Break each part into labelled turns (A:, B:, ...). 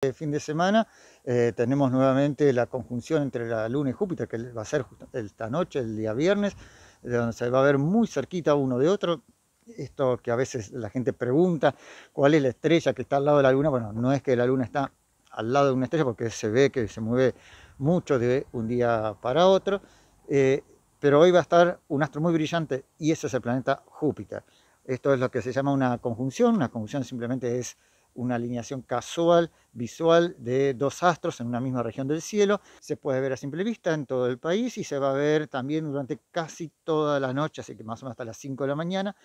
A: Este fin de semana eh, tenemos nuevamente la conjunción entre la Luna y Júpiter, que va a ser esta noche, el día viernes, donde se va a ver muy cerquita uno de otro. Esto que a veces la gente pregunta, ¿cuál es la estrella que está al lado de la Luna? Bueno, no es que la Luna está al lado de una estrella porque se ve que se mueve mucho de un día para otro, eh, pero hoy va a estar un astro muy brillante y ese es el planeta Júpiter. Esto es lo que se llama una conjunción, una conjunción simplemente es una alineación casual, visual de dos astros en una misma región del cielo. Se puede ver a simple vista en todo el país y se va a ver también durante casi toda la noche, así que más o menos hasta las 5 de la mañana,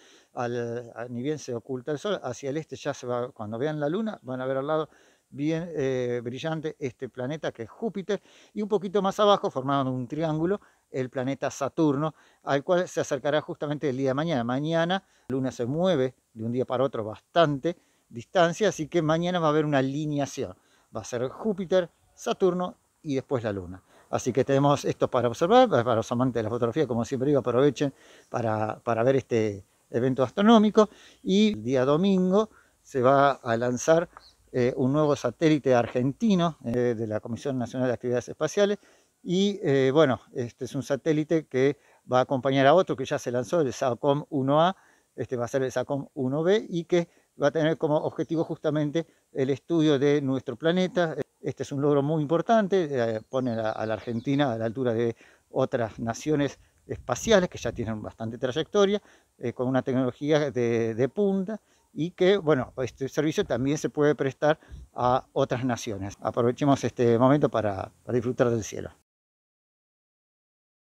A: ni bien se oculta el sol, hacia el este ya se va, cuando vean la luna, van a ver al lado bien eh, brillante este planeta que es Júpiter y un poquito más abajo formando un triángulo el planeta Saturno, al cual se acercará justamente el día de mañana. Mañana la luna se mueve de un día para otro bastante, distancia, así que mañana va a haber una alineación. Va a ser Júpiter, Saturno y después la Luna. Así que tenemos esto para observar, para los amantes de la fotografía, como siempre digo, aprovechen para, para ver este evento astronómico. Y el día domingo se va a lanzar eh, un nuevo satélite argentino eh, de la Comisión Nacional de Actividades Espaciales. Y eh, bueno, este es un satélite que va a acompañar a otro que ya se lanzó, el SACOM 1A, este va a ser el SACOM 1B y que va a tener como objetivo justamente el estudio de nuestro planeta. Este es un logro muy importante, eh, pone a, la Argentina a la altura de otras naciones espaciales que ya tienen bastante trayectoria, eh, con una tecnología de, punta y que, bueno, este servicio también se puede prestar a otras naciones. Aprovechemos este momento para disfrutar del cielo.